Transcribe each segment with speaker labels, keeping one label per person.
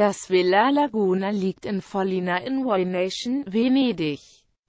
Speaker 1: Das Villa Laguna liegt in Folina in Voination, Venedig.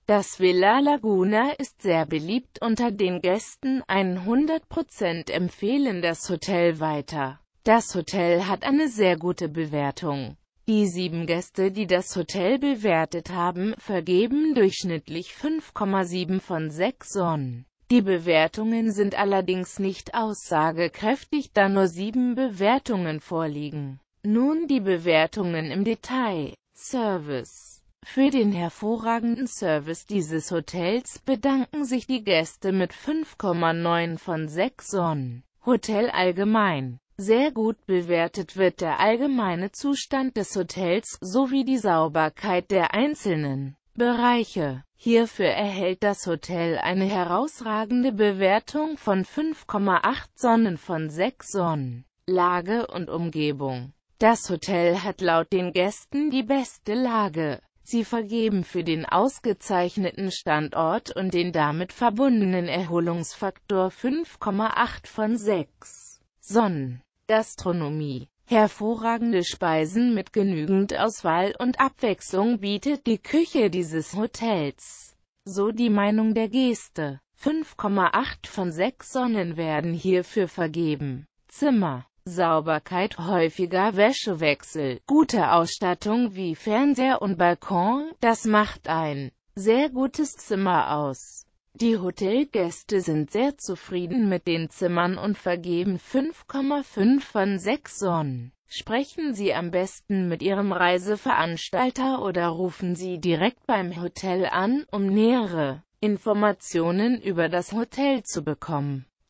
Speaker 1: Das Villa Laguna ist sehr beliebt unter den Gästen, 100% empfehlen das Hotel weiter. Das Hotel hat eine sehr gute Bewertung. Die sieben Gäste, die das Hotel bewertet haben, vergeben durchschnittlich 5,7 von 6 Sonnen. Die Bewertungen sind allerdings nicht aussagekräftig, da nur sieben Bewertungen vorliegen. Nun die Bewertungen im Detail. Service Für den hervorragenden Service dieses Hotels bedanken sich die Gäste mit 5,9 von 6 Sonnen. Hotel allgemein sehr gut bewertet wird der allgemeine Zustand des Hotels sowie die Sauberkeit der einzelnen Bereiche. Hierfür erhält das Hotel eine herausragende Bewertung von 5,8 Sonnen von 6 Sonnen. Lage und Umgebung das Hotel hat laut den Gästen die beste Lage. Sie vergeben für den ausgezeichneten Standort und den damit verbundenen Erholungsfaktor 5,8 von 6. Sonnen. Gastronomie. Hervorragende Speisen mit genügend Auswahl und Abwechslung bietet die Küche dieses Hotels. So die Meinung der Geste. 5,8 von 6 Sonnen werden hierfür vergeben. Zimmer Sauberkeit, häufiger Wäschewechsel, gute Ausstattung wie Fernseher und Balkon, das macht ein sehr gutes Zimmer aus. Die Hotelgäste sind sehr zufrieden mit den Zimmern und vergeben 5,5 von 6 Sonnen. Sprechen Sie am besten mit Ihrem Reiseveranstalter oder rufen Sie direkt beim Hotel an, um nähere Informationen über das Hotel zu bekommen.